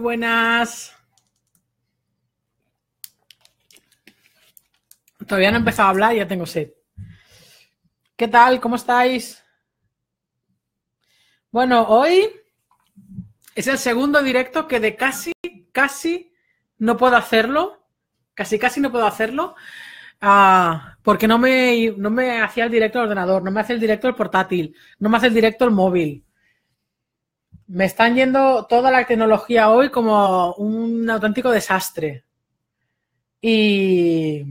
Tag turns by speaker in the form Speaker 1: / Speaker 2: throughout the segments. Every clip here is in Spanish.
Speaker 1: Buenas. Todavía no he empezado a hablar, ya tengo sed. ¿Qué tal? ¿Cómo estáis? Bueno, hoy es el segundo directo que de casi, casi no puedo hacerlo. Casi, casi no puedo hacerlo. Ah, porque no me, no me hacía el directo el ordenador, no me hace el directo el portátil, no me hace el directo el móvil. Me están yendo toda la tecnología hoy como un auténtico desastre. Y,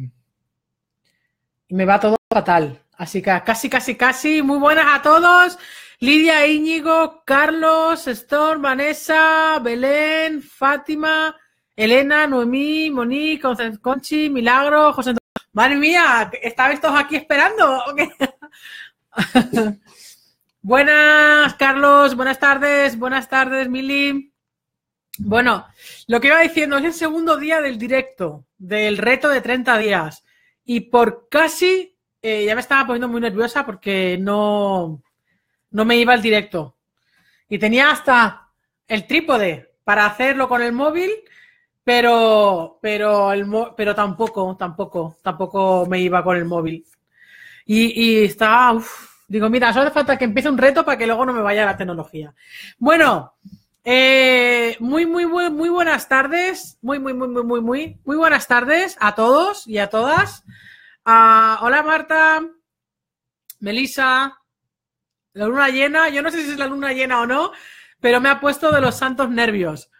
Speaker 1: me va todo fatal. Así que casi, casi, casi. Muy buenas a todos. Lidia, Íñigo, Carlos, Storm, Vanessa, Belén, Fátima, Elena, Noemí, Monique, Conchi, Milagro, José Madre mía, ¿estáis todos aquí esperando? Buenas, Carlos, buenas tardes, buenas tardes, Mili. Bueno, lo que iba diciendo es el segundo día del directo, del reto de 30 días. Y por casi, eh, ya me estaba poniendo muy nerviosa porque no, no me iba el directo. Y tenía hasta el trípode para hacerlo con el móvil, pero, pero, el, pero tampoco, tampoco, tampoco me iba con el móvil. Y, y estaba, Digo, mira, solo hace falta que empiece un reto para que luego no me vaya la tecnología. Bueno, eh, muy, muy, muy, muy buenas tardes. Muy, muy, muy, muy, muy, muy, buenas tardes a todos y a todas. Ah, hola Marta, Melisa, la luna llena. Yo no sé si es la luna llena o no, pero me ha puesto de los santos nervios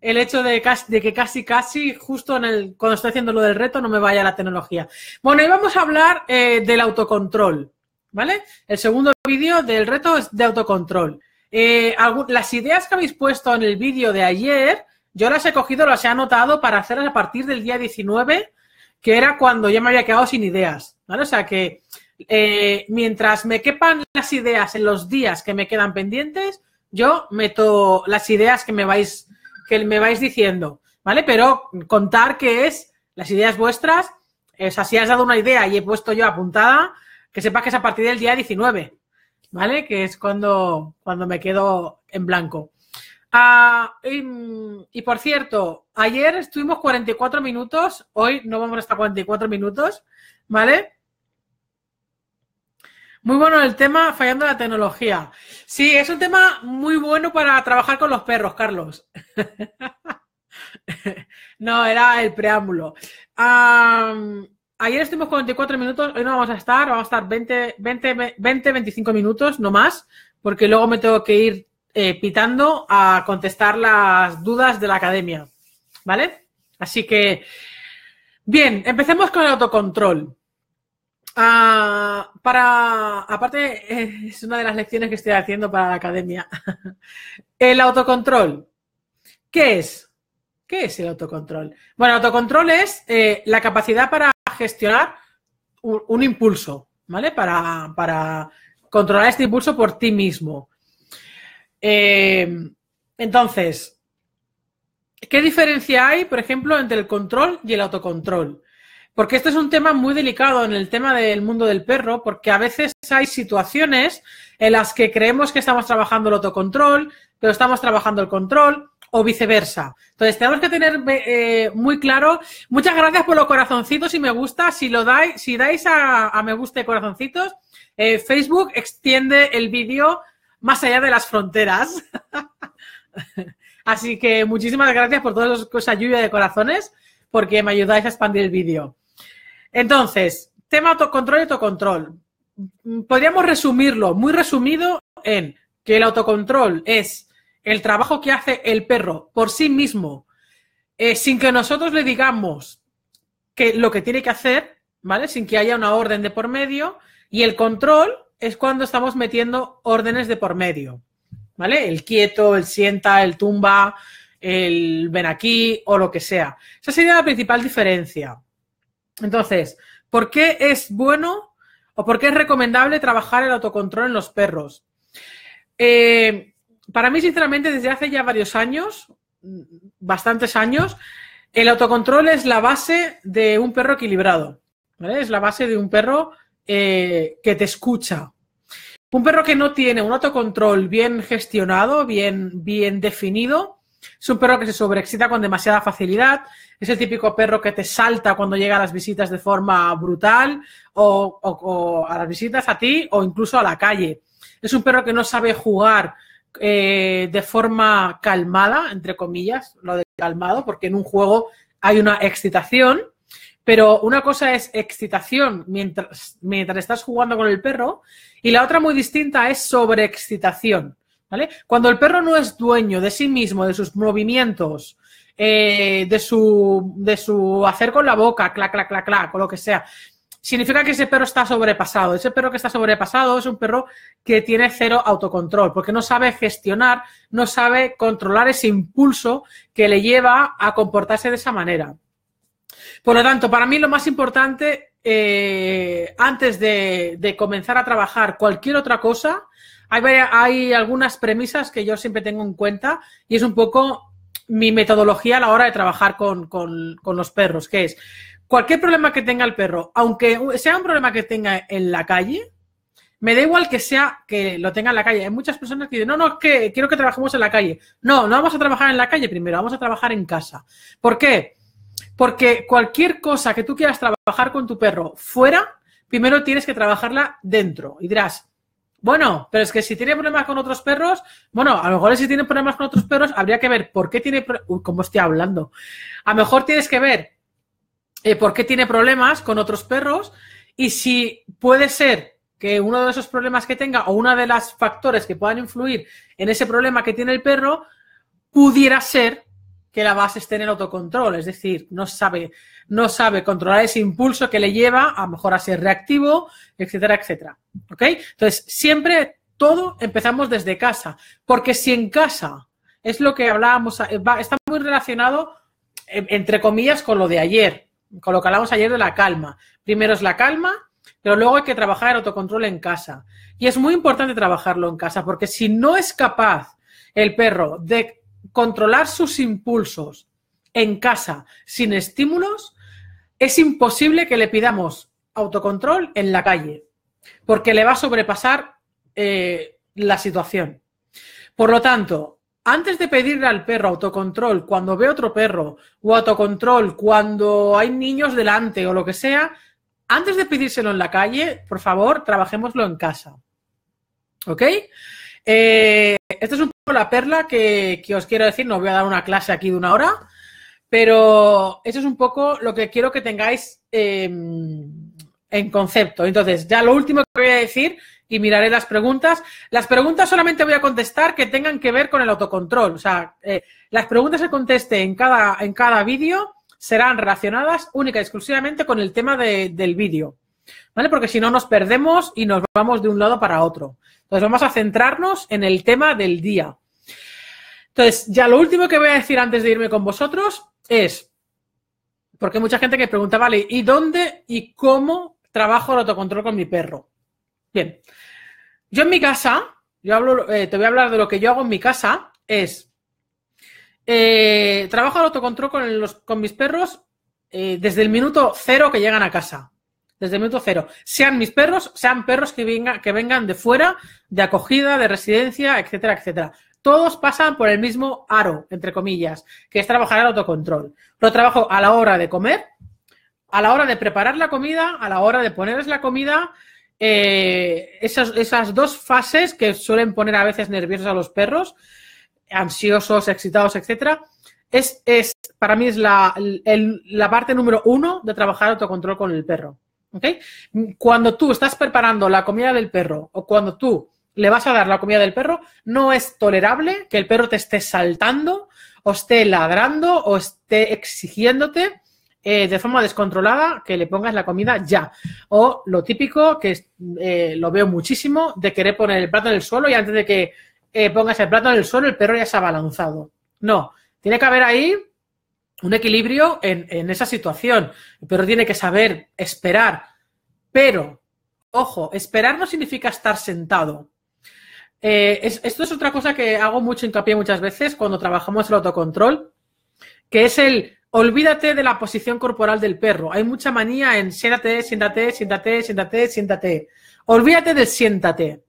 Speaker 1: el hecho de, que casi, casi, justo en el, cuando estoy haciendo lo del reto, no me vaya la tecnología. Bueno, y vamos a hablar eh, del autocontrol. ¿vale? El segundo vídeo del reto es de autocontrol. Eh, las ideas que habéis puesto en el vídeo de ayer, yo las he cogido, las he anotado para hacerlas a partir del día 19, que era cuando ya me había quedado sin ideas, ¿vale? O sea que eh, mientras me quepan las ideas en los días que me quedan pendientes, yo meto las ideas que me vais, que me vais diciendo, ¿vale? Pero contar que es las ideas vuestras, o sea, si has dado una idea y he puesto yo apuntada, que sepas que es a partir del día 19, ¿vale? Que es cuando, cuando me quedo en blanco. Ah, y, por cierto, ayer estuvimos 44 minutos, hoy no vamos hasta 44 minutos, ¿vale? Muy bueno el tema fallando la tecnología. Sí, es un tema muy bueno para trabajar con los perros, Carlos. no, era el preámbulo. Ah, ayer estuvimos 44 minutos, hoy no vamos a estar, vamos a estar 20, 20, 20 25 minutos, no más, porque luego me tengo que ir eh, pitando a contestar las dudas de la academia. ¿Vale? Así que, bien, empecemos con el autocontrol. Ah, para, aparte, eh, es una de las lecciones que estoy haciendo para la academia. el autocontrol. ¿Qué es? ¿Qué es el autocontrol? Bueno, el autocontrol es eh, la capacidad para gestionar un, impulso, ¿vale? Para, para, controlar este impulso por ti mismo. Eh, entonces, ¿qué diferencia hay, por ejemplo, entre el control y el autocontrol? Porque este es un tema muy delicado en el tema del mundo del perro, porque a veces hay situaciones en las que creemos que estamos trabajando el autocontrol, pero estamos trabajando el control, o viceversa. Entonces, tenemos que tener eh, muy claro. Muchas gracias por los corazoncitos y me gusta. Si lo dais, si dais a, me gusta y corazoncitos, eh, Facebook extiende el vídeo más allá de las fronteras. Así que muchísimas gracias por todas esa lluvia de corazones, porque me ayudáis a expandir el vídeo. Entonces, tema autocontrol y autocontrol. Mm, podríamos resumirlo, muy resumido, en que el autocontrol es el trabajo que hace el perro por sí mismo, eh, sin que nosotros le digamos que lo que tiene que hacer, ¿vale? Sin que haya una orden de por medio, y el control es cuando estamos metiendo órdenes de por medio, ¿vale? El quieto, el sienta, el tumba, el ven aquí o lo que sea. Esa sería la principal diferencia. Entonces, ¿por qué es bueno o por qué es recomendable trabajar el autocontrol en los perros? Eh, para mí, sinceramente, desde hace ya varios años, bastantes años, el autocontrol es la base de un perro equilibrado. Es la base de un perro eh, que te escucha. Un perro que no tiene un autocontrol bien gestionado, bien, bien definido, es un perro que se sobreexcita con demasiada facilidad. Es el típico perro que te salta cuando llega a las visitas de forma brutal o a las visitas a ti o incluso a la calle. Es un perro que no sabe jugar eh, de forma calmada, entre comillas, lo de calmado, porque en un juego hay una excitación, pero una cosa es excitación mientras, mientras estás jugando con el perro y la otra muy distinta es sobreexcitación. ¿Vale? Cuando el perro no es dueño de sí mismo, de sus movimientos, eh, de, su, de su hacer con la boca, clac, clac, clac, clac, o lo que sea, significa que ese perro está sobrepasado. Ese perro que está sobrepasado es un perro que tiene cero autocontrol, porque no sabe gestionar, no sabe controlar ese impulso que le lleva a comportarse de esa manera. Por lo tanto, para mí lo más importante, eh, antes de, comenzar a trabajar cualquier otra cosa, hay, hay algunas premisas que yo siempre tengo en cuenta y es un poco mi metodología a la hora de trabajar con, con los perros, que es cualquier problema que tenga el perro, aunque sea un problema que tenga en la calle, me da igual que sea que lo tenga en la calle. Hay muchas personas que dicen, no, no, que quiero que trabajemos en la calle. No, no vamos a trabajar en la calle primero, vamos a trabajar en casa. ¿Por qué? Porque cualquier cosa que tú quieras trabajar con tu perro fuera, primero tienes que trabajarla dentro. Y dirás, bueno, pero es que si tiene problemas con otros perros, bueno, a lo mejor si tiene problemas con otros perros, habría que ver por qué tiene, Uy, cómo estoy hablando. A lo mejor tienes que ver porque eh, por qué tiene problemas con otros perros y si puede ser que uno de esos problemas que tenga o uno de los factores que puedan influir en ese problema que tiene el perro pudiera ser que la base esté en el autocontrol, es decir, no sabe, no sabe controlar ese impulso que le lleva a mejor a ser reactivo, etcétera, etcétera. ¿Ok? Entonces, siempre todo empezamos desde casa, porque si en casa es lo que hablábamos, eh, está muy relacionado, entre comillas, con lo de ayer, con lo ayer de la calma. Primero es la calma, pero luego hay que trabajar el autocontrol en casa. Y es muy importante trabajarlo en casa, porque si no es capaz el perro de controlar sus impulsos en casa sin estímulos, es imposible que le pidamos autocontrol en la calle, porque le va a sobrepasar eh, la situación. Por lo tanto, antes de pedirle al perro autocontrol cuando ve otro perro o autocontrol cuando hay niños delante o lo que sea, antes de pedírselo en la calle, por favor, trabajémoslo en casa. ¿Ok? Eh, esta es un poco la perla que, que, os quiero decir, no voy a dar una clase aquí de una hora, pero eso es un poco lo que quiero que tengáis em, en concepto. Entonces, ya lo último que voy a decir y miraré las preguntas. Las preguntas solamente voy a contestar que tengan que ver con el autocontrol. O sea, eh, las preguntas que conteste en cada, en cada vídeo serán relacionadas única y exclusivamente con el tema del vídeo. ¿Vale? Porque si no nos perdemos y nos vamos de un lado para otro. Entonces vamos a centrarnos en el tema del día. Entonces, ya lo último que voy a decir antes de irme con vosotros es, porque hay mucha gente que pregunta, vale, ¿y dónde y cómo trabajo el autocontrol con mi perro? Bien, yo en mi casa, yo hablo, eh, te voy a hablar de lo que yo hago en mi casa, es eh, trabajo al autocontrol con, los, con mis perros eh, desde el minuto cero que llegan a casa. Desde el minuto cero. Sean mis perros, sean perros que, que vengan de fuera, de acogida, de residencia, etcétera, etcétera. Todos pasan por el mismo aro, entre comillas, que es trabajar al autocontrol. Lo trabajo a la hora de comer, a la hora de preparar la comida, a la hora de ponerles la comida, eh, esas, esas dos fases que suelen poner a veces nerviosos a los perros, ansiosos, excitados, etcétera, es, para mí es la, parte número uno de trabajar autocontrol con el perro. ¿okay? Cuando tú estás preparando la comida del perro o cuando tú le vas a dar la comida del perro, no es tolerable que el perro te esté saltando o esté ladrando o esté exigiéndote eh, de forma descontrolada que le pongas la comida ya. O lo típico, que eh, lo veo muchísimo, de querer poner el plato en el suelo y antes de que eh, pongas el plato en el suelo, el perro ya se ha balanzado. No, tiene que haber ahí un equilibrio en, esa situación. El perro tiene que saber esperar. Pero, ojo, esperar no significa estar sentado. esto es otra cosa que hago mucho hincapié muchas veces cuando trabajamos el autocontrol, que es el Olvídate de la posición corporal del perro. Hay mucha manía en siéntate, siéntate, siéntate, siéntate, siéntate. Olvídate de siéntate.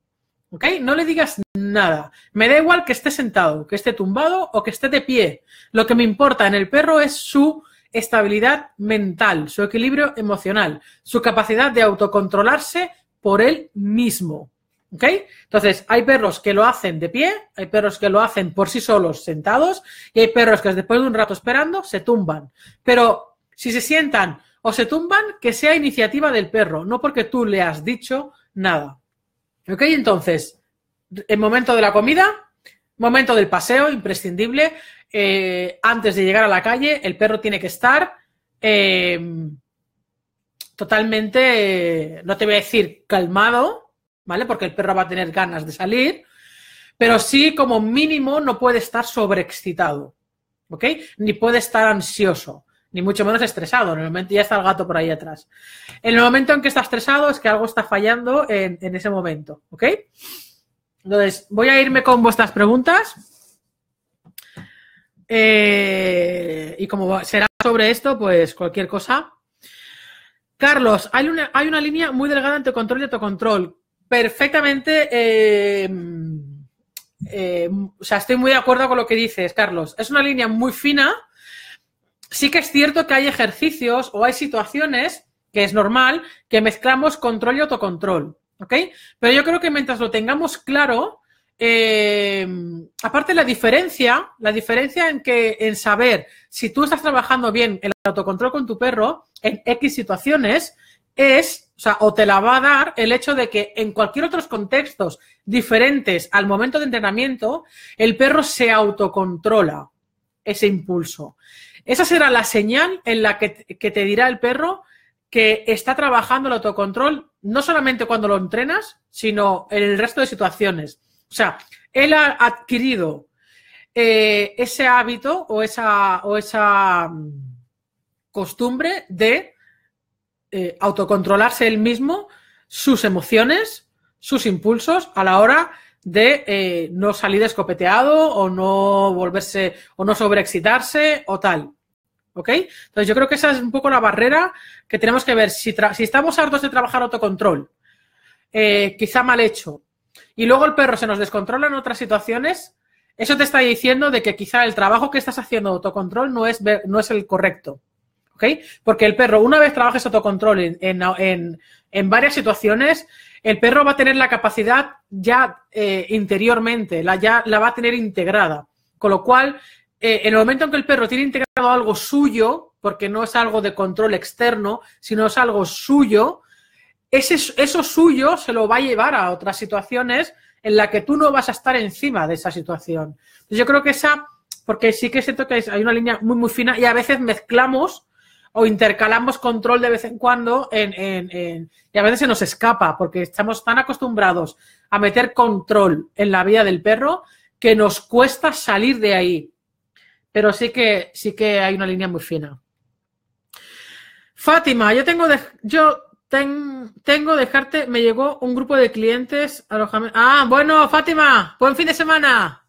Speaker 1: ¿Ok? No le digas nada. Me da igual que esté sentado, que esté tumbado o que esté de pie. Lo que me importa en el perro es su estabilidad mental, su equilibrio emocional, su capacidad de autocontrolarse por él mismo. ¿Ok? Entonces, hay perros que lo hacen de pie, hay perros que lo hacen por sí solos sentados y hay perros que después de un rato esperando se tumban. Pero si se sientan o se tumban, que sea iniciativa del perro, no porque tú le has dicho nada. ¿Ok? Entonces, el momento de la comida, momento del paseo, imprescindible. Eh, antes de llegar a la calle, el perro tiene que estar. Eh, totalmente, no te voy a decir calmado, ¿vale? Porque el perro va a tener ganas de salir, pero sí como mínimo no puede estar sobreexcitado, ¿ok? Ni puede estar ansioso, ni mucho menos estresado. Normalmente ya está el gato por ahí atrás. En el momento en que está estresado es que algo está fallando en, ese momento, ¿ok? Entonces, voy a irme con vuestras preguntas. Eh, y como será sobre esto, pues cualquier cosa. Carlos, hay hay una línea muy delgada entre control y autocontrol perfectamente. Eh, eh, o sea, estoy muy de acuerdo con lo que dices, Carlos. Es una línea muy fina. Sí que es cierto que hay ejercicios o hay situaciones, que es normal, que mezclamos control y autocontrol. ¿Ok? Pero yo creo que mientras lo tengamos claro, eh, aparte la diferencia, la diferencia en que en saber si tú estás trabajando bien el autocontrol con tu perro en X situaciones, es, o sea, o te la va a dar el hecho de que en cualquier otros contextos diferentes al momento de entrenamiento, el perro se autocontrola ese impulso. Esa será la señal en la que, te dirá el perro que está trabajando el autocontrol, no solamente cuando lo entrenas, sino en el resto de situaciones. O sea, él ha adquirido eh, ese hábito o esa, o esa mm, costumbre de eh, autocontrolarse él mismo sus emociones, sus impulsos a la hora de eh, no salir escopeteado o no volverse o no sobreexcitarse o tal. ¿Ok? Entonces yo creo que esa es un poco la barrera que tenemos que ver. Si, si estamos hartos de trabajar autocontrol, eh, quizá mal hecho, y luego el perro se nos descontrola en otras situaciones, eso te está diciendo de que quizá el trabajo que estás haciendo autocontrol no es, no es el correcto. Porque el perro, una vez trabajes autocontrol en, en, en varias situaciones, el perro va a tener la capacidad ya eh, interiormente, la, ya la va a tener integrada. Con lo cual, eh, en el momento en que el perro tiene integrado algo suyo, porque no es algo de control externo, sino es algo suyo, ese, eso suyo se lo va a llevar a otras situaciones en las que tú no vas a estar encima de esa situación. Yo creo que esa, porque sí que siento que hay una línea muy, muy fina y a veces mezclamos o intercalamos control de vez en cuando y a veces se nos escapa porque estamos tan acostumbrados a meter control en la vida del perro que nos cuesta salir de ahí. Pero sí que, sí que hay una línea muy fina. Fátima, yo tengo, de, yo tengo dejarte, me llegó un grupo de clientes alojamiento. Ah, bueno, Fátima, buen fin de semana.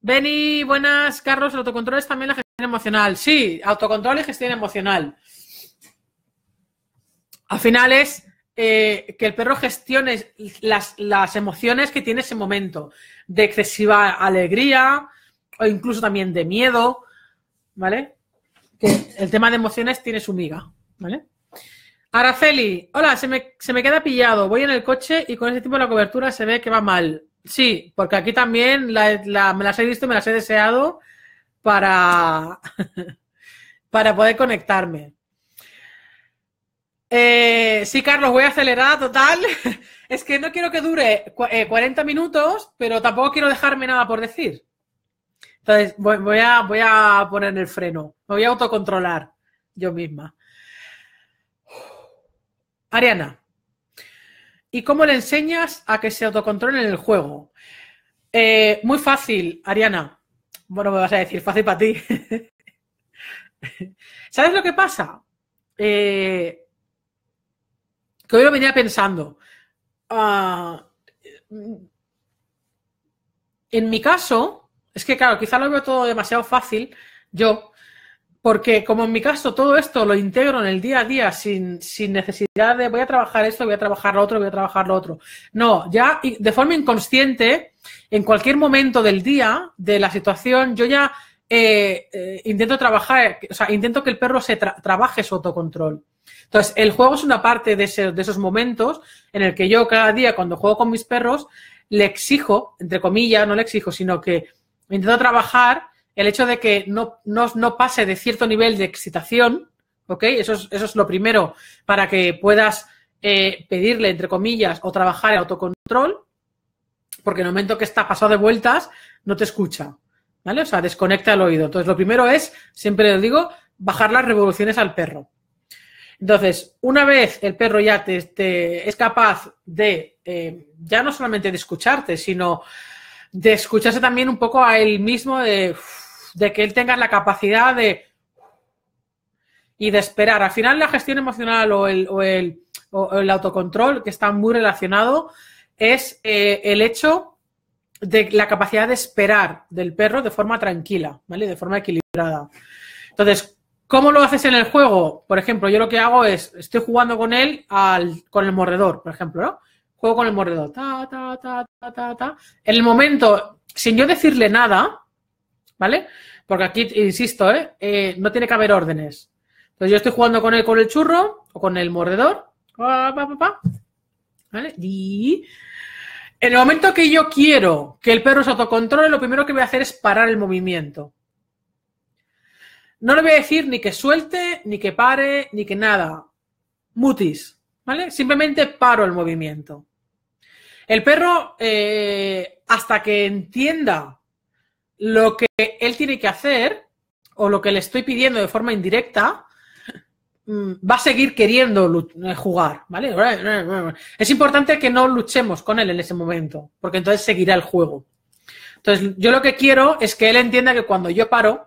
Speaker 1: Beni, buenas, Carlos, autocontroles también la emocional, sí, autocontrol y gestión emocional. Al final es eh, que el perro gestione las, emociones que tiene ese momento, de excesiva alegría o incluso también de miedo, ¿vale? Que el tema de emociones tiene su miga, ¿vale? Araceli, hola, se me, se me queda pillado, voy en el coche y con ese tipo de la cobertura se ve que va mal. Sí, porque aquí también me las he visto, me las he deseado para, para poder conectarme. Eh, sí, Carlos, voy a acelerar, total. Es que no quiero que dure 40 eh, minutos, pero tampoco quiero dejarme nada por decir. Entonces, voy, a, voy a poner el freno. Me voy a autocontrolar yo misma. Ariana, ¿y cómo le enseñas a que se autocontrole en el juego? Eh, muy fácil, Ariana. Bueno, me vas a decir, fácil para ti. ¿Sabes lo que pasa? Eh, que hoy lo venía pensando. Ah, en mi caso, es que claro, quizá lo veo todo demasiado fácil, yo, porque como en mi caso todo esto lo integro en el día a día sin, necesidad de voy a trabajar esto, voy a trabajar lo otro, voy a trabajar lo otro. No, ya de forma inconsciente, en cualquier momento del día, de la situación, yo ya eh, eh, intento trabajar, o sea, intento que el perro se trabaje su autocontrol. Entonces, el juego es una parte de, de esos momentos en el que yo cada día cuando juego con mis perros le exijo, entre comillas, no le exijo, sino que intento trabajar el hecho de que no, no, pase de cierto nivel de excitación, ¿ok? Eso es, eso es lo primero para que puedas eh, pedirle, entre comillas, o trabajar el autocontrol, porque en el momento que está pasado de vueltas, no te escucha, ¿vale? O sea, desconecta el oído. Entonces, lo primero es, siempre lo digo, bajar las revoluciones al perro. Entonces, una vez el perro ya te, es capaz de, eh, ya no solamente de escucharte, sino de escucharse también un poco a él mismo de de que él tenga la capacidad de... y de esperar. Al final la gestión emocional o el, o el, el autocontrol, que está muy relacionado, es eh, el hecho de la capacidad de esperar del perro de forma tranquila, ¿vale? De forma equilibrada. Entonces, ¿Cómo lo haces en el juego? Por ejemplo, yo lo que hago es, estoy jugando con él con el morredor, por ejemplo, ¿no? Juego con el morredor. Ta, ta, ta, ta, ta, ta. En el momento, sin yo decirle nada, ¿vale? Porque aquí, insisto, ¿eh? Eh, no tiene que haber órdenes. Entonces yo estoy jugando con el, con el churro o con el mordedor. ¿Vale? en el momento que yo quiero que el perro se autocontrole, lo primero que voy a hacer es parar el movimiento. No le voy a decir ni que suelte, ni que pare, ni que nada. Mutis, ¿vale? Simplemente paro el movimiento. El perro, eh, hasta que entienda lo que él tiene que hacer o lo que le estoy pidiendo de forma indirecta mm, va a seguir queriendo eh, jugar, ¿vale? Es importante que no luchemos con él en ese momento, porque entonces seguirá el juego. Entonces, yo lo que quiero es que él entienda que cuando yo paro,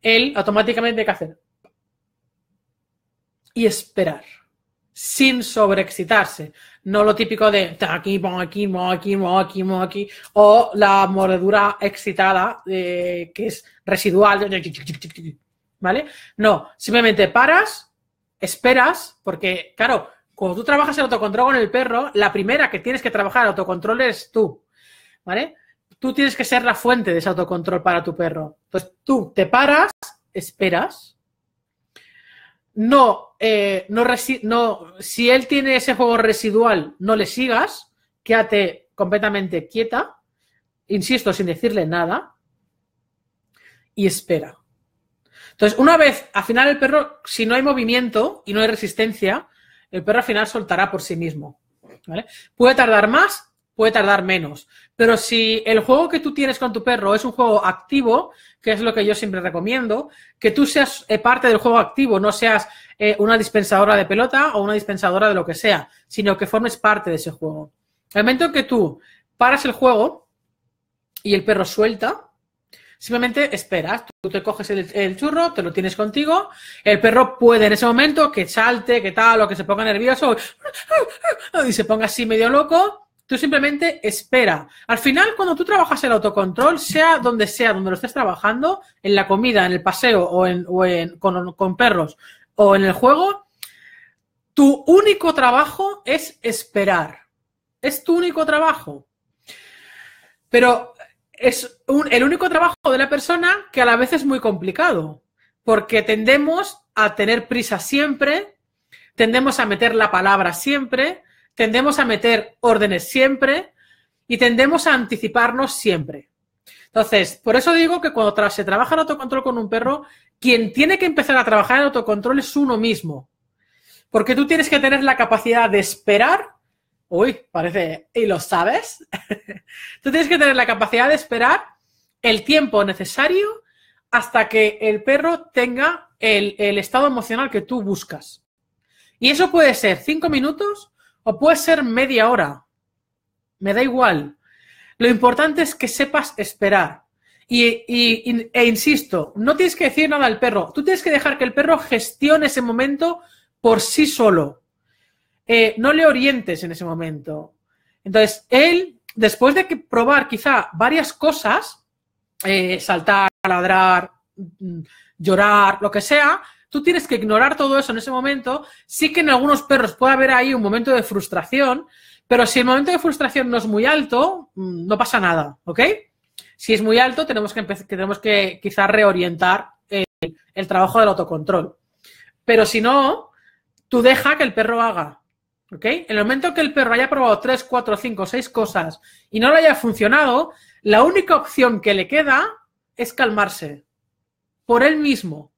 Speaker 1: él automáticamente tiene que hacer y esperar sin sobreexcitarse. No lo típico de aquí, pongo aquí, mo aquí, mo aquí, aquí, o la mordedura excitada eh, que es residual. ¿Vale? No, simplemente paras, esperas, porque, claro, cuando tú trabajas el autocontrol con el perro, la primera que tienes que trabajar el autocontrol es tú. ¿Vale? Tú tienes que ser la fuente de ese autocontrol para tu perro. Entonces, tú te paras, esperas, no, eh, no, si él tiene ese juego residual, no le sigas, quédate completamente quieta, insisto, sin decirle nada, y espera. Entonces, una vez, al final el perro, si no hay movimiento y no hay resistencia, el perro al final soltará por sí mismo. ¿vale? Puede tardar más, puede tardar menos. Pero si el juego que tú tienes con tu perro es un juego activo, que es lo que yo siempre recomiendo, que tú seas eh, parte del juego activo, no seas eh, una dispensadora de pelota o una dispensadora de lo que sea, sino que formes parte de ese juego. El momento en que tú paras el juego y el perro suelta, simplemente esperas, tú te coges el, el churro, te lo tienes contigo, el perro puede en ese momento que salte, que tal, o que se ponga nervioso, y se ponga así medio loco, Tú simplemente espera. Al final, cuando tú trabajas el autocontrol, sea donde sea, donde lo estés trabajando, en la comida, en el paseo o, en, con, perros o en el juego, tu único trabajo es esperar. Es tu único trabajo. Pero es un, el único trabajo de la persona que a la vez es muy complicado, porque tendemos a tener prisa siempre, tendemos a meter la palabra siempre, tendemos a meter órdenes siempre y tendemos a anticiparnos siempre. Entonces, por eso digo que cuando se trabaja el autocontrol con un perro, quien tiene que empezar a trabajar el autocontrol es uno mismo. Porque tú tienes que tener la capacidad de esperar. Uy, parece, ¿y lo sabes? tú tienes que tener la capacidad de esperar el tiempo necesario hasta que el perro tenga el, estado emocional que tú buscas. Y eso puede ser cinco minutos o puede ser media hora. Me da igual. Lo importante es que sepas esperar. Y, e insisto, no tienes que decir nada al perro. Tú tienes que dejar que el perro gestione ese momento por sí solo. Eh, no le orientes en ese momento. Entonces, él, después de que probar quizá varias cosas, eh, saltar, ladrar, mm, llorar, lo que sea, Tú tienes que ignorar todo eso en ese momento. Sí que en algunos perros puede haber ahí un momento de frustración, pero si el momento de frustración no es muy alto, mm, no pasa nada, ¿ok? Si es muy alto, tenemos que, que, tenemos que quizás reorientar eh, el trabajo del autocontrol. Pero si no, tú deja que el perro haga. ¿Ok? En el momento que el perro haya probado 3, 4, 5, 6 cosas y no le haya funcionado, la única opción que le queda es calmarse por él mismo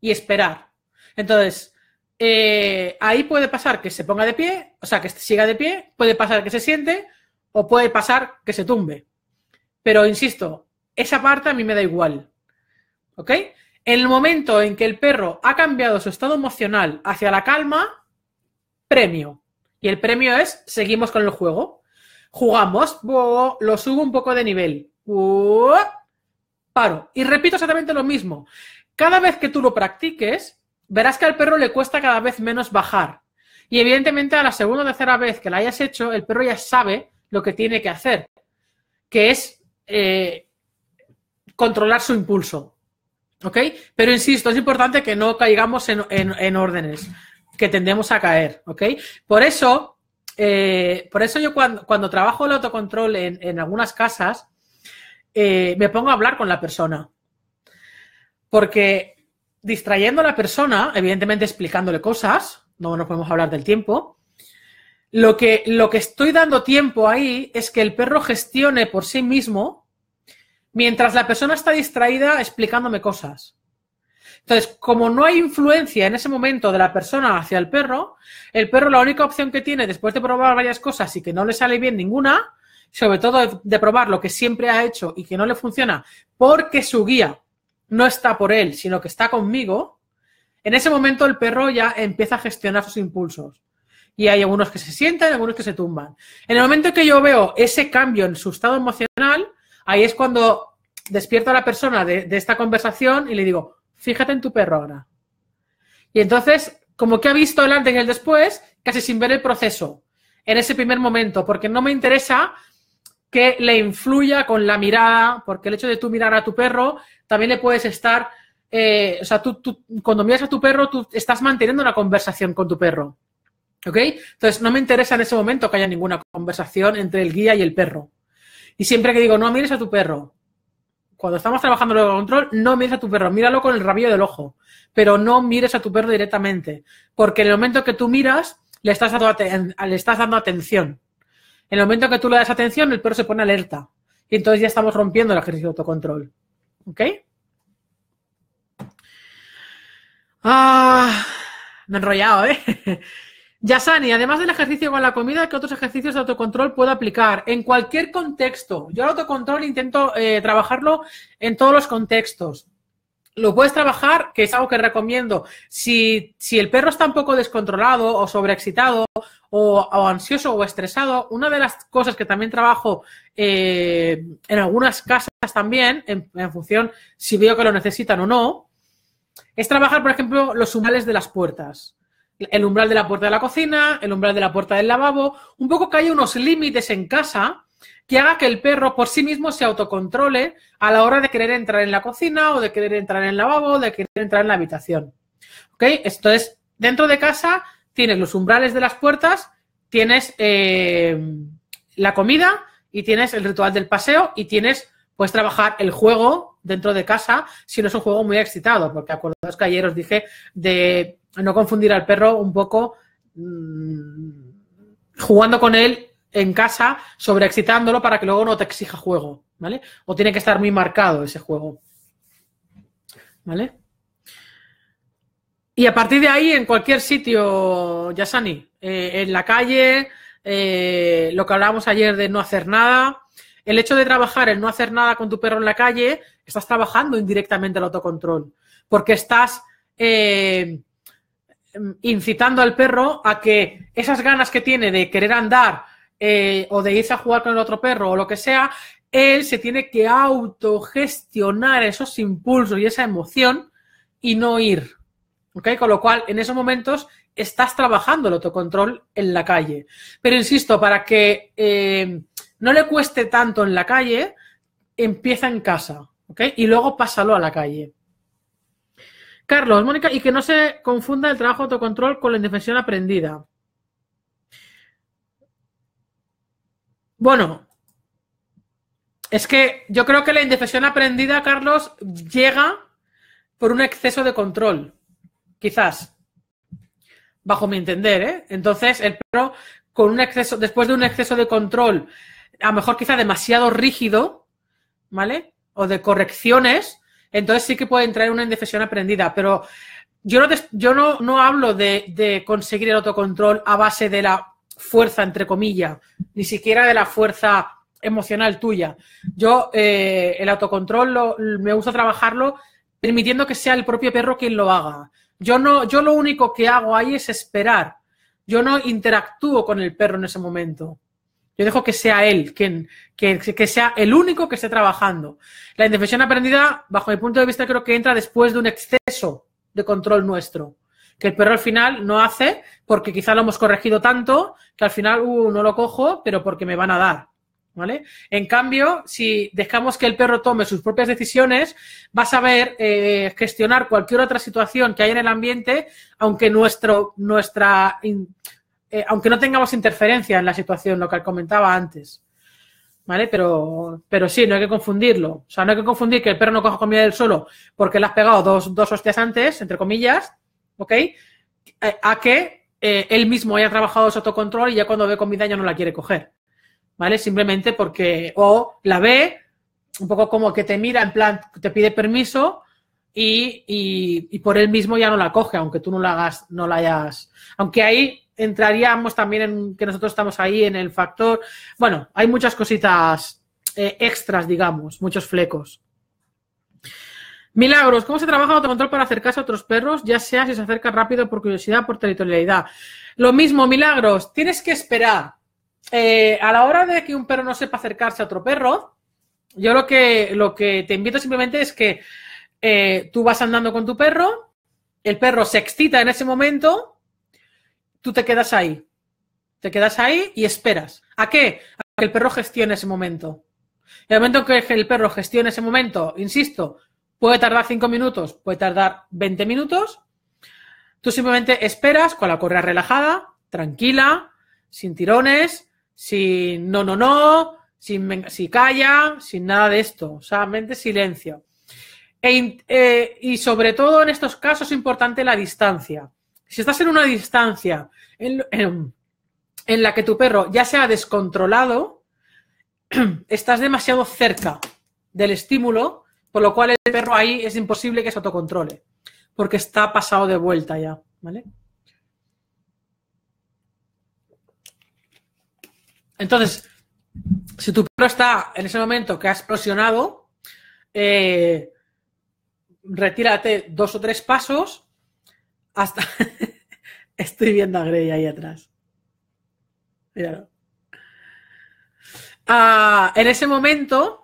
Speaker 1: y esperar. Entonces, eh, ahí puede pasar que se ponga de pie, o sea, que siga de pie, puede pasar que se siente o puede pasar que se tumbe. Pero, insisto, esa parte a mí me da igual. ¿Ok? En el momento en que el perro ha cambiado su estado emocional hacia la calma, premio. Y el premio es, seguimos con el juego. Jugamos, lo subo un poco de nivel. Paro. Y repito exactamente lo mismo. Cada vez que tú lo practiques, verás que al perro le cuesta cada vez menos bajar. Y evidentemente a la segunda o tercera vez que la hayas hecho, el perro ya sabe lo que tiene que hacer, que es eh, controlar su impulso. ¿Ok? Pero insisto, es importante que no caigamos en, órdenes, que tendemos a caer. ¿Ok? Por eso, eh, por eso yo cuando, trabajo el autocontrol en, en algunas casas, eh, me pongo a hablar con la persona. Porque distrayendo a la persona, evidentemente explicándole cosas, no nos podemos hablar del tiempo, lo que, lo que estoy dando tiempo ahí es que el perro gestione por sí mismo mientras la persona está distraída explicándome cosas. Entonces, como no hay influencia en ese momento de la persona hacia el perro, el perro la única opción que tiene después de probar varias cosas y que no le sale bien ninguna, sobre todo de, de probar lo que siempre ha hecho y que no le funciona, porque su guía no está por él, sino que está conmigo, en ese momento el perro ya empieza a gestionar sus impulsos. Y hay algunos que se sientan, algunos que se tumban. En el momento que yo veo ese cambio en su estado emocional, ahí es cuando despierto a la persona de, de esta conversación y le digo, fíjate en tu perro ahora. Y entonces, como que ha visto el antes y el después, casi sin ver el proceso en ese primer momento, porque no me interesa que le influya con la mirada, porque el hecho de tú mirar a tu perro, también le puedes estar, eh, o sea, tú, cuando miras a tu perro, tú estás manteniendo una conversación con tu perro. ¿Ok? Entonces, no me interesa en ese momento que haya ninguna conversación entre el guía y el perro. Y siempre que digo, no mires a tu perro, cuando estamos trabajando el control, no mires a tu perro, míralo con el rabillo del ojo, pero no mires a tu perro directamente, porque en el momento que tú miras, le estás dando, le estás dando atención. En el momento que tú le das atención, el perro se pone alerta. Y entonces ya estamos rompiendo el ejercicio de autocontrol. ¿Ok? Ah, me he enrollado, ¿eh? Yasani, además del ejercicio con la comida, ¿qué otros ejercicios de autocontrol puedo aplicar? En cualquier contexto. Yo el autocontrol intento eh, trabajarlo en todos los contextos lo puedes trabajar, que es algo que recomiendo. Si, el perro está un poco descontrolado o sobreexcitado o, o, ansioso o estresado, una de las cosas que también trabajo eh, en algunas casas también, en, en, función si veo que lo necesitan o no, es trabajar, por ejemplo, los umbrales de las puertas. El umbral de la puerta de la cocina, el umbral de la puerta del lavabo, un poco que haya unos límites en casa que haga que el perro por sí mismo se autocontrole a la hora de querer entrar en la cocina o de querer entrar en el lavabo o de querer entrar en la habitación. entonces dentro de casa tienes los umbrales de las puertas, tienes eh, la comida y tienes el ritual del paseo y tienes, pues, trabajar el juego dentro de casa si no es un juego muy excitado, porque acordaos que ayer os dije de no confundir al perro un poco mm, jugando con él en casa sobreexcitándolo para que luego no te exija juego, ¿vale? O tiene que estar muy marcado ese juego, ¿vale? Y a partir de ahí, en cualquier sitio, Yasani, eh, en la calle, eh, lo que hablábamos ayer de no hacer nada, el hecho de trabajar, el no hacer nada con tu perro en la calle, estás trabajando indirectamente el autocontrol, porque estás... Eh, incitando al perro a que esas ganas que tiene de querer andar eh, o de irse a jugar con el otro perro o lo que sea, él se tiene que autogestionar esos impulsos y esa emoción y no ir. ¿Ok? Con lo cual, en esos momentos estás trabajando el autocontrol en la calle. Pero insisto, para que eh, no le cueste tanto en la calle, empieza en casa. Y luego pásalo a la calle. Carlos, Mónica, y que no se confunda el trabajo de autocontrol con la indefensión aprendida. Bueno, es que yo creo que la indefensión aprendida, Carlos, llega por un exceso de control, quizás, bajo mi entender, ¿eh? Entonces, el perro, con un exceso, después de un exceso de control, a lo mejor quizá demasiado rígido, ¿vale? O de correcciones, entonces sí que puede entrar en una indefensión aprendida, pero yo no, yo no, hablo de conseguir el autocontrol a base de la fuerza, entre comillas, ni siquiera de la fuerza emocional tuya. Yo eh, el autocontrol me gusta trabajarlo permitiendo que sea el propio perro quien lo haga. Yo no, yo lo único que hago ahí es esperar. Yo no interactúo con el perro en ese momento. Yo dejo que sea él quien, que, que sea el único que esté trabajando. La indefensión aprendida, bajo mi punto de vista, creo que entra después de un exceso de control nuestro que el perro al final no hace porque quizá lo hemos corregido tanto que al final uh, no lo cojo, pero porque me van a dar. ¿Vale? En cambio, si dejamos que el perro tome sus propias decisiones, va a saber eh, gestionar cualquier otra situación que haya en el ambiente, aunque nuestro, nuestra, eh, aunque no tengamos interferencia en la situación, lo que comentaba antes. ¿Vale? Pero, pero sí, no hay que confundirlo. O sea, no hay que confundir que el perro no coja comida del solo porque le has pegado dos, dos hostias antes, entre comillas, ¿ok? Eh, a que eh, él mismo haya trabajado su autocontrol y ya cuando ve comida ya no la quiere coger, ¿vale? Simplemente porque o la ve, un poco como que te mira, en plan, te pide permiso y, por él mismo ya no la coge, aunque tú no la hagas, no la hayas. Aunque ahí entraríamos también en que nosotros estamos ahí en el factor. Bueno, hay muchas cositas eh, extras, digamos, muchos flecos. Milagros, ¿cómo se trabaja control para acercarse a otros perros, ya sea si se acerca rápido por curiosidad, por territorialidad? Lo mismo, Milagros, tienes que esperar. Eh, a la hora de que un perro no sepa acercarse a otro perro, yo lo que, lo que te invito simplemente es que eh, tú vas andando con tu perro, el perro se excita en ese momento, tú te quedas ahí. Te quedas ahí y esperas. ¿A qué? A que el perro gestione ese momento. el momento que el perro gestione ese momento, insisto, Puede tardar 5 minutos, puede tardar 20 minutos. Tú simplemente esperas con la correa relajada, tranquila, sin tirones, sin no, no, no, sin, si calla, sin nada de esto. O Solamente silencio. E eh, y sobre todo en estos casos es importante la distancia. Si estás en una distancia en, la que tu perro ya se ha descontrolado, estás demasiado cerca del estímulo por lo cual el perro ahí es imposible que se autocontrole, porque está pasado de vuelta ya, ¿vale? Entonces, si tu perro está en ese momento que ha explosionado, eh, retírate dos o tres pasos hasta... Estoy viendo a Grey ahí atrás. Míralo. Ah, en ese momento,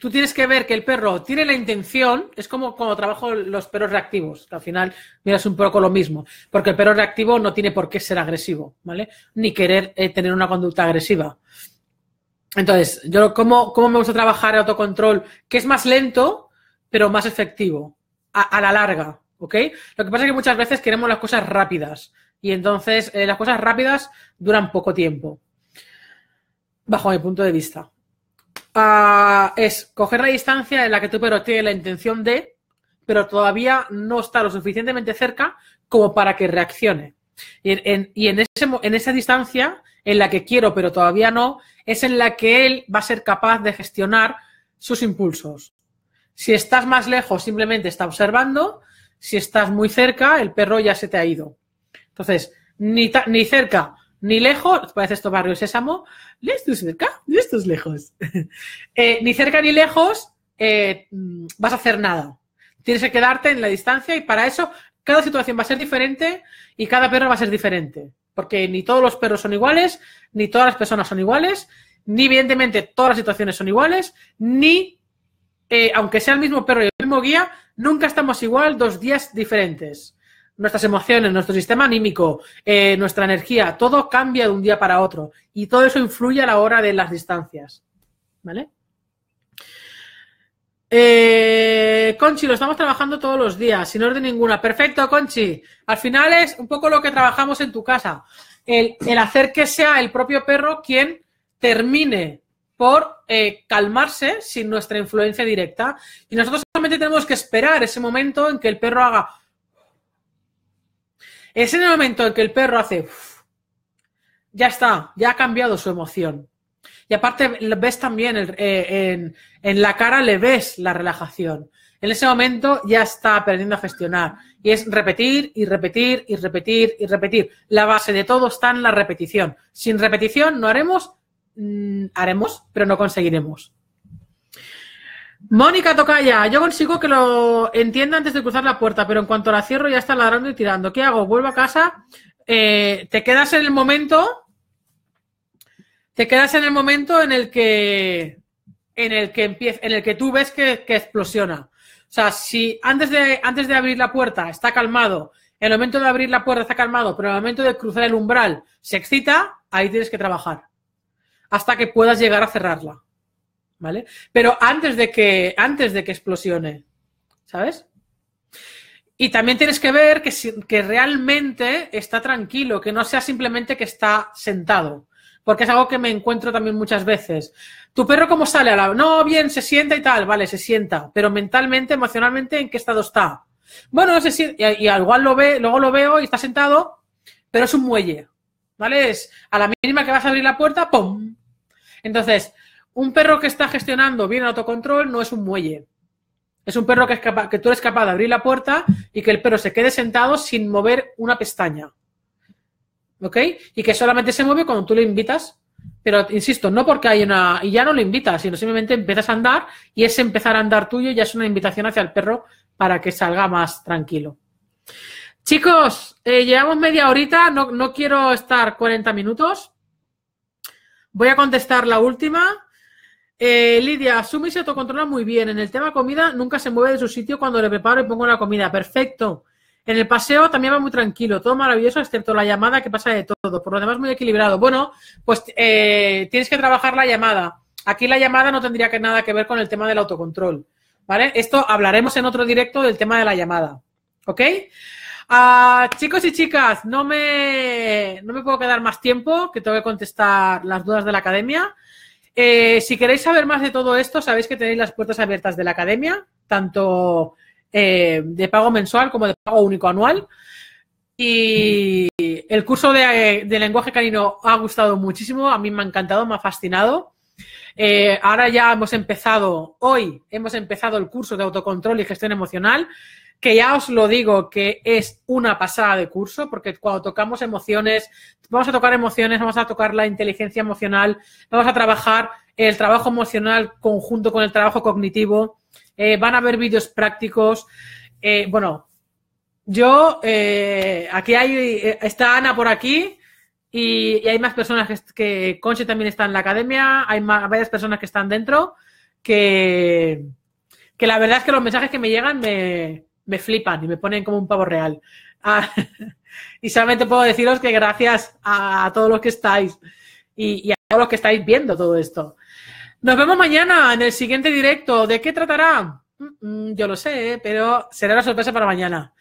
Speaker 1: tú tienes que ver que el perro tiene la intención, es como cuando trabajo los perros reactivos, que al final miras un poco lo mismo, porque el perro reactivo no tiene por qué ser agresivo, ¿vale? Ni querer eh, tener una conducta agresiva. Entonces, yo cómo, me gusta trabajar el autocontrol, que es más lento, pero más efectivo, a, la larga, ¿ok? Lo que pasa es que muchas veces queremos las cosas rápidas y entonces eh, las cosas rápidas duran poco tiempo, bajo mi punto de vista. Ah, es coger la distancia en la que tu perro tiene la intención de, pero todavía no está lo suficientemente cerca como para que reaccione. Y en, ese, en esa distancia en la que quiero, pero todavía no, es en la que él va a ser capaz de gestionar sus impulsos. Si estás más lejos, simplemente está observando. Si estás muy cerca, el perro ya se te ha ido. Entonces, ni, ni cerca ni lejos, parece esto barrio sésamo, Listo es cerca, ¿Listo lejos. Eh, ni cerca ni lejos eh, vas a hacer nada. Tienes que quedarte en la distancia y para eso cada situación va a ser diferente y cada perro va a ser diferente. Porque ni todos los perros son iguales, ni todas las personas son iguales, ni evidentemente todas las situaciones son iguales, ni eh, aunque sea el mismo perro y el mismo guía, nunca estamos igual dos días diferentes nuestras emociones, nuestro sistema anímico, eh, nuestra energía, todo cambia de un día para otro y todo eso influye a la hora de las distancias. ¿Vale? Eh, Conchi, lo estamos trabajando todos los días, sin orden ninguna. Perfecto, Conchi. Al final es un poco lo que trabajamos en tu casa. El, hacer que sea el propio perro quien termine por eh, calmarse sin nuestra influencia directa. Y nosotros solamente tenemos que esperar ese momento en que el perro haga es en el momento en que el perro hace... ya está, ya ha cambiado su emoción. Y aparte ves también eh, en, la cara le ves la relajación. En ese momento ya está aprendiendo a gestionar. Y es repetir y repetir y repetir y repetir. La base de todo está en la repetición. Sin repetición no haremos, mm, haremos, pero no conseguiremos. Mónica Tocaya, yo consigo que lo entienda antes de cruzar la puerta, pero en cuanto la cierro ya está ladrando y tirando. ¿Qué hago? ¿Vuelvo a casa? Eh, ¿Te quedas en el momento? ¿Te quedas en el momento en el que en el en el que tú ves que, explosiona? O sea, si antes de, antes de abrir la puerta está calmado, en el momento de abrir la puerta está calmado, pero en el momento de cruzar el umbral se excita, ahí tienes que trabajar. Hasta que puedas llegar a cerrarla. ¿vale? Pero antes de que, antes de que explosione, ¿sabes? Y también tienes que ver que, que realmente está tranquilo, que no sea simplemente que está sentado, porque es algo que me encuentro también muchas veces. ¿Tu perro cómo sale? No, bien, se sienta y tal, vale, se sienta, pero mentalmente, emocionalmente, ¿en qué estado está? Bueno, no sé si, y, y igual lo ve, luego lo veo y está sentado, pero es un muelle, ¿vale? Es a la mínima que vas a abrir la puerta, ¡pum! Entonces, un perro que está gestionando bien el autocontrol no es un muelle. Es un perro que, es que tú eres capaz de abrir la puerta y que el perro se quede sentado sin mover una pestaña. ¿Ok? Y que solamente se mueve cuando tú le invitas. Pero insisto, no porque hay una. Y ya no lo invitas, sino simplemente empiezas a andar y ese empezar a andar tuyo ya es una invitación hacia el perro para que salga más tranquilo. Chicos, eh, llevamos media horita, no, no quiero estar 40 minutos. Voy a contestar la última. Eh, Lidia, asume y se autocontrola muy bien. En el tema comida, nunca se mueve de su sitio cuando le preparo y pongo la comida. Perfecto. En el paseo también va muy tranquilo, todo maravilloso, excepto la llamada que pasa de todo. Por lo demás, muy equilibrado. Bueno, pues eh, tienes que trabajar la llamada. Aquí la llamada no tendría que nada que ver con el tema del autocontrol. ¿Vale? Esto hablaremos en otro directo del tema de la llamada. ¿Ok? Ah, chicos y chicas, no me, no me puedo quedar más tiempo, que tengo que contestar las dudas de la academia. Eh, si queréis saber más de todo esto, sabéis que tenéis las puertas abiertas de la academia, tanto eh, de pago mensual como de pago único anual. Y el curso de, de lenguaje canino ha gustado muchísimo, a mí me ha encantado, me ha fascinado. Eh, ahora ya hemos empezado, hoy hemos empezado el curso de autocontrol y gestión emocional, que ya os lo digo que es una pasada de curso, porque cuando tocamos emociones, vamos a tocar emociones, vamos a tocar la inteligencia emocional, vamos a trabajar el trabajo emocional conjunto con el trabajo cognitivo, eh, van a haber vídeos prácticos, eh, bueno, yo, aquí hay, está Ana por aquí, y, hay más personas que, Conche también está en la academia, hay varias personas que están dentro, que, que la verdad es que los mensajes que me llegan me, flipan y me ponen como un pavo real. Ah, y solamente puedo deciros que gracias a, todos los que estáis y, a todos los que estáis viendo todo esto. Nos vemos mañana en el siguiente directo. ¿De qué tratará? Mm, mm, yo lo sé, pero será la sorpresa para mañana.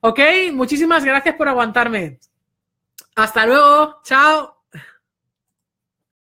Speaker 1: Ok, muchísimas gracias por aguantarme. Hasta luego. Chao.